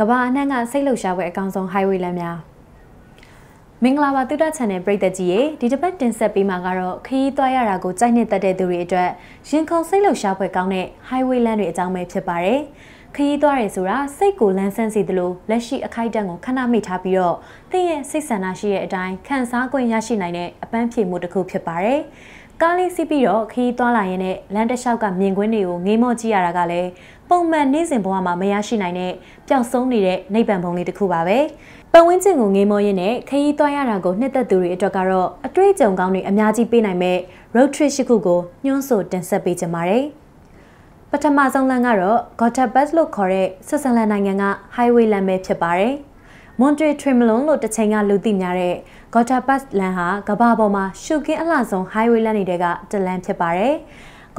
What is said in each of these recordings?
ကမ္ဘာအနှံ့ကစိတ်လှုပ်ရှားပွဲအကောင်ဆုံး highway လမ်းများမင်္ဂလာပါတူတာ channel ပရိသတ်ကြီးရေဒီတစ်ပတ်တင်ဆက်ပေးမှာကတော့ခရီးသွားရတာကိုကြိုက်နှစ်သက်တဲ့သူတွေအတွက်ရင်ခုန်စိတ်လှုပ်ရှားပွဲကောင်းတဲ့ highway လမ်းတွေအကြောင်းပဲဖြစ်ပါတယ်ခရီးသွားရယ်ဆိုတာစိတ်ကိုလန်းဆန်းစေသလိုလက်ရှိအခိုက်အတန့်ကိုခဏမိထားပြီးတော့သင်ရဲ့စိတ်ဆန္ဒရှိတဲ့အတိုင်းခံစား권ရရှိနိုင်တဲ့အပန်းဖြေမှုတစ်ခုဖြစ်ပါတယ်ကားလေးစီးပြီးတော့ခရီးသွားလာရင်လည်းလမ်းတစ်လျှောက်ကမြင်ကွင်းတွေကိုငေးမော့ကြည့်ရတာကလည်းပုံမှန်နေ့စဉ်ဘဝမှာမရရှိနိုင်တဲ့ပျောက်ဆုံးနေတဲ့နိဗ္ဗာန်ဘုံလေးတစ်ခုပါပဲပတ်ဝန်းကျင်ကိုငေးမောရင်းနဲ့ခရီးသွားရတာကိုနှစ်သက်သူတွေအတွက်ကတော့အတွေ့အကြုံကောင်းတွေအများကြီးပေးနိုင်မဲ့ road trip ရှိခုကိုညွှန်းဆိုတင်ဆက်ပေးကြပါမယ်ပထမဆုံးလမ်းကတော့ Gotterbus လို့ခေါ်တဲ့ဆွစ်ဇာလန်နိုင်ငံက highway လမ်းပဲဖြစ်ပါတယ်မွန်ထွေထရီမလွန်လို့တစ်ချိန်ကလူသိများတဲ့ Gotterbus လမ်းဟာကမ္ဘာပေါ်မှာရှုခင်းအလှဆုံး highway လမ်းတွေတဲကတစ်လမ်းဖြစ်ပါတယ်။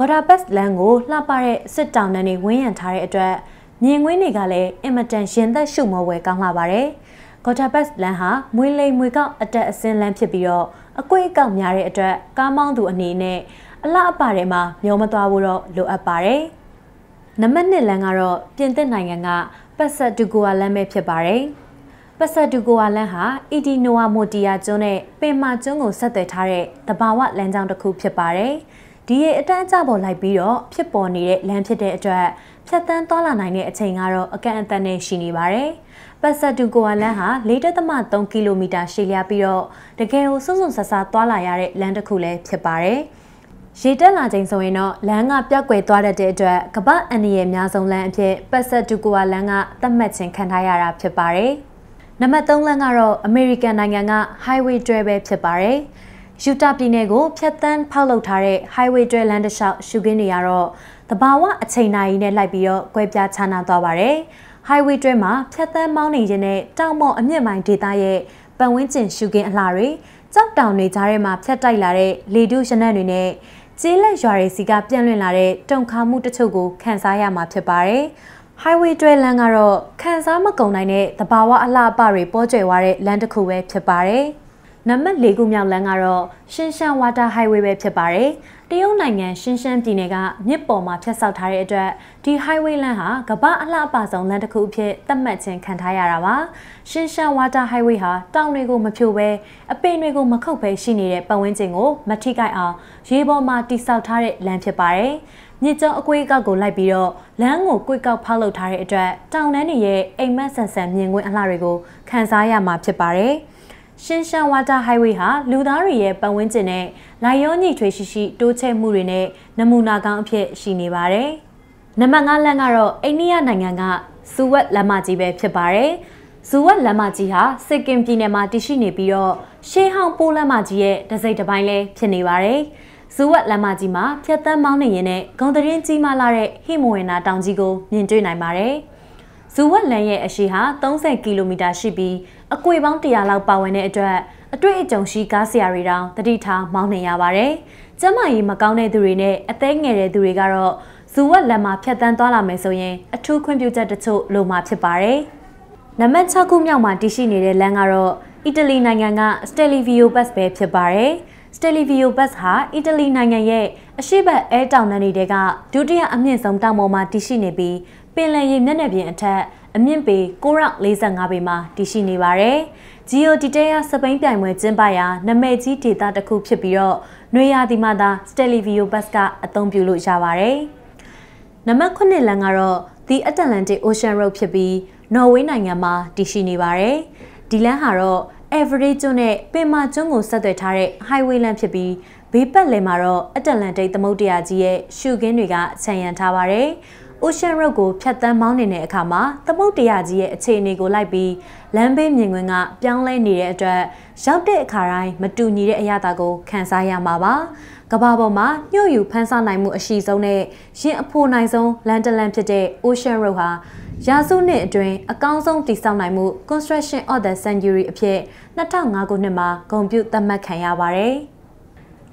ဂေါ်ဒါပတ်လန်ကိုလှပတဲ့စစ်တောင်တန်းတွေဝန်းရံထားတဲ့အတွက်မြင်ကွင်းတွေကလည်းအင်မတန်ရင်သက်ရှုမောဝယ်ကောင်းလာပါတယ်။ဂေါ်ဒါပတ်လန်ဟာမွေလိမ်မွေကောက်အတက်အစင်းလန်းဖြစ်ပြီးတော့အကွေ့အကောက်များတဲ့အတွက်ကားမောင်းသူအနေနဲ့အလှအပထဲမှာမျောမသွားဖို့တော့လိုအပ်ပါတယ်။နံပါတ်1လမ်းကတော့ပြင်သစ်နိုင်ငံကပတ်ဆက်ဒူဂိုဝါလမ်းပဲဖြစ်ပါတယ်။ပတ်ဆက်ဒူဂိုဝါလမ်းဟာအီဒီနိုဝါမိုတီယာကျွန်းနဲ့ပင်မာကျွန်းကိုဆက်သွယ်ထားတဲ့သဘာဝလမ်းကြောင်းတစ်ခုဖြစ်ပါတယ်။ဒီရေအတန်းကျပေါ်လိုက်ပြီးတော့ဖြစ်ပေါ်နေတဲ့လမ်းဖြစ်တဲ့အတွက်ဖြတ်တန်းသွားလာနိုင်တဲ့အချိန်ကတော့အကန့်အသတ်နဲ့ရှိနေပါတယ်။ပတ်ဆက်တူကိုဝါလန်းဟာ၄ .3 ကီလိုမီတာရှည်လျားပြီးတော့တကယ်ကိုစွန့်စွန့်ဆဆသွားလာရတဲ့လမ်းတစ်ခုလည်းဖြစ်ပါတယ်။ရေတက်လာချိန်ဆိုရင်တော့လမ်းကပြက်ကွယ်သွားတတ်တဲ့အတွက်ကမ္ဘာအန္တရာယ်များဆုံးလမ်းအဖြစ်ပတ်ဆက်ဒူကိုဝါလမ်းကသတ်မှတ်ခြင်းခံထားရတာဖြစ်ပါတယ်။နံပါတ်3လမ်းကတော့အမေရိကန်နိုင်ငံက Highway 12ပဲဖြစ်ပါတယ်။ယူတာပြည်နယ်ကိုဖြတ်သန်းဖောက်လုပ်ထားတဲ့ highway တွဲလမ်းတစ်လျှောက်ရှုခင်းနေရတော့တဘာဝအချိန်နာရီနဲ့လိုက်ပြီးတော့ကွဲပြားခြားနားသွားပါတယ်။ highway တွဲမှာဖြတ်သန်းမောင်းနေခြင်းနဲ့တောင်မော်အမြင့်မိုင်ဒေသရဲ့ပတ်ဝန်းကျင်ရှုခင်းအလှတွေကြောက်တောင်တွေကြားထဲမှာဖြတ်တိုက်လာတဲ့လေတုရနံ့တွေနဲ့ကျေးလက်ရွာတွေစီကပြန့်လွင့်လာတဲ့တုံခါမှုတချို့ကိုခန်းစားရမှာဖြစ်ပါတယ်။ highway တွဲလမ်းကတော့ခန်းစားမကုန်နိုင်တဲ့တဘာဝအလှအပတွေပေါ်ကျွယ်ဝတဲ့လမ်းတစ်ခုပဲဖြစ်ပါတယ်။နံပါတ်၄ခုမြောက်လမ်းကတော့ရှင်ရှန်ဝါတာဟိုင်ဝေးပဲဖြစ်ပါတယ်။တရုတ်နိုင်ငံရှင်ရှန်ပြည်နယ်ကမြစ်ပေါ်မှာဖြတ်ဆောက်ထားတဲ့အတွက်ဒီ highway လမ်းဟာကမ္ဘာအလှအပဆုံးလမ်းတစ်ခုအဖြစ်သတ်မှတ်ခြင်းခံထားရတာပါ။ရှင်ရှန်ဝါတာ highway ဟာတောင်တွေကိုမဖြိုဘဲအပင်တွေကိုမခုတ်ဘဲရှိနေတဲ့ပတ်ဝန်းကျင်ကို မထိခိုက်အောင်ရေပေါ်မှာတိဆောက်ထားတဲ့လမ်းဖြစ်ပါတယ်။မြစ်ကျောင်းအကွေးအကောက်ကိုလိုက်ပြီးတော့လမ်းကိုကွေးကောက်ဖောက်လုပ်ထားတဲ့အတွက် တောင်တန်းတွေရဲ့အိမ်မက်ဆန်ဆန်မြင်ကွင်းအလှတွေကိုခန်းစားရမှာဖြစ်ပါတယ်။ရှင်းရှန်ဝါတာဟိုင်ဝေးဟာလူသားတွေရဲ့ပတ်ဝန်းကျင်နဲ့လိုက်ရောညှိထွေးရှိရှိတိုးချဲ့မှုတွေနဲ့နမူနာကောင်းအဖြစ်ရှိနေပါတယ်။နံပါတ်5လမ်းကတော့အိန္ဒိယနိုင်ငံကဇူဝက်လမ်းမကြီးပဲဖြစ်ပါတယ်။ဇူဝက်လမ်းမကြီးဟာစစ်ကင်ပြည်နယ်မှာတည်ရှိနေပြီးတော့ရှေးဟောင်းပိုးလမ်းမကြီးရဲ့တစ်စိတ်တစ်ပိုင်းလည်းဖြစ်နေပါတယ်။ဇူဝက်လမ်းမကြီးမှာဖြတ်သန်းမောင်းနေရင်နဲ့ဂုံတရင်ကြီးမာလာတဲ့ဟိမဝန္တာတောင်ကြီးကိုမြင်တွေ့နိုင်ပါတယ်။ဇူဝက်လန်ရဲ့အရှည်ဟာ30ကီလိုမီတာရှိပြီးအကွေပေါင်း100လောက်ပါဝင်တဲ့အတွက် အတွေ့အကြုံရှိကားဆရာတွေတောင်တတိထားမောင်းနေရပါတယ်။ကျမကြီးမကောင်းတဲ့သူတွေနဲ့အသေးငယ်တဲ့သူတွေကတော့ဇူဝက်လန်မှာဖြတ်တန်းသွားလာမယ်ဆိုရင်အထူးခွင့်ပြုချက်တချို့လိုမှာဖြစ်ပါတယ်။နံပါတ်6ခုမြောက်မှာတည်ရှိနေတဲ့လမ်းကတော့အီတလီနိုင်ငံက Stelvio Bus ပဲဖြစ်ပါတယ်။ Stelvio Bus ဟာအီတလီနိုင်ငံရဲ့အရှိတ်အဲတောင်တန်းတွေကဒုတိယအမြင့်ဆုံးတောင်ပေါ်မှာတည်ရှိနေပြီးပင်လယ်ရေမျက်နှာပြင်အထက်အမြင့်ပေ945ပေမှာတည်ရှိနေပါတယ်။ Geo Detail စပိန်ပြိုင်ပွဲကျင်းပရာနမဲကြီးဒေသတစ်ခုဖြစ်ပြီးတော့နွေရာသီမှာသာ Stelvio Bus ကအသုံးပြုလို့ရပါတယ်။နံပါတ်9လမ်းကတော့ The Atlantic Ocean Road ဖြစ်ပြီးနော်ဝေးနိုင်ငံမှာတည်ရှိနေပါတယ်။ဒီလမ်းဟာတော့ Everett ကျွန်းနဲ့ပင်မာကျွန်းကိုဆက်သွယ်ထားတဲ့ highway လမ်းဖြစ်ပြီးဘေးပတ်လည်မှာတော့ Atlantic သမုဒ္ဒရာကြီးရဲ့ရှုခင်းတွေကခြံရံထားပါတယ်။ Ocean Road ကိုဖြတ်သန်းမောင်းနေတဲ့အခါမှာသမုတ်တရာကြီးရဲ့အခြေအနေကိုလိုက်ပြီးလမ်းဘေးမြင်ကွင်းကပြောင်းလဲနေတဲ့အတွက်ရောက်တဲ့အခါတိုင်းမတူညီတဲ့အရာတာကို ခံစားရမှာပါ။ကမ္ဘာပေါ်မှာညှို့ယူဖန်ဆနိုင်မှုအရှိဆုံးနဲ့ရင်အဖို့နိုင်ဆုံးလန်တလန်ဖြစ်တဲ့ Ocean Road ဟာရာစုနှစ်အတွင်းအကောင်းဆုံးတည်ဆောက်နိုင်မှု Construction of the Century အဖြစ်2005ခုနှစ်မှာဂုဏ်ပြုသတ်မှတ်ခံရပါတယ်။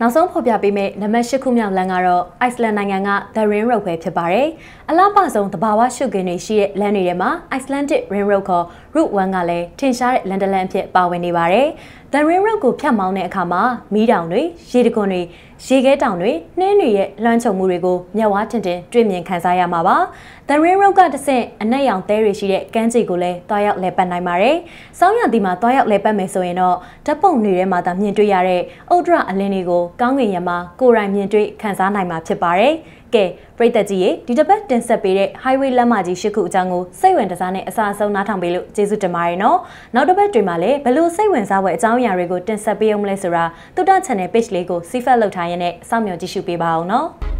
နောက်ဆုံးဖော်ပြပေးမယ့်နံပါတ်၈ခုမြောက်လမ်းကတော့ Iceland နိုင်ငံက The Ring Road ပဲဖြစ်ပါတယ်။အလားပါဆုံးသဘာဝရှုခင်းတွေရှိတဲ့လမ်းတွေထဲမှာ Icelandic Ring Road ခေါ် Route 1ကလည်းထင်ရှားတဲ့လမ်းတစ်လမ်းအဖြစ်ပါဝင်နေပါတယ်။တရင်ရုပ်ကိုဖြတ်မောင်းတဲ့အခါမှာမီးတောင်တွေရေတံခွန်တွေရေခဲတောင်တွေနှင်းတွေရဲ့လွှမ်းခြုံမှုတွေကိုမျက်ဝါးထင်ထင်တွေ့မြင်ခံစားရမှာပါ။တရင်ရုပ်ကတဆင့်အနက်ရောင်သဲတွေရှိတဲ့ကမ်းခြေကိုလည်းတွားရောက်လဲပတ်နိုင်ပါတယ်။စောင်းရံဒီမှာတွားရောက်လဲပတ်မယ်ဆိုရင်တော့ဓာတ်ပုံတွေထဲမှာသာမြင်တွေ့ရတဲ့ဥဒ္ဒရအလင်းတွေကိုကောင်းကင်ယံမှာကိုယ်တိုင်မြင်တွေ့ခံစားနိုင်မှာဖြစ်ပါတယ်။ကဲပရိသတ်ကြီးရေဒီတစ်ပတ်တင်ဆက်ပေးတဲ့ highway လမ်းမကြီးရှစ်ခုအကြောင်းကိုစိတ်ဝင်တစားနဲ့အစားအဆုံးနားထောင်ပေးလို့ကျေးဇူးတင်ပါတယ်နော်နောက်တစ်ပတ်တွင်မှလည်းဘလို့စိတ်ဝင်စားဖွယ်အကြောင်းအရာတွေကိုတင်ဆက်ပေးအောင်မလဲဆိုတာတူတာ channel page လေးကို see ဖက်လုပ်ထားရင်းနဲ့စောင့်မျှော်ကြည့်ရှုပေးပါအောင်နော်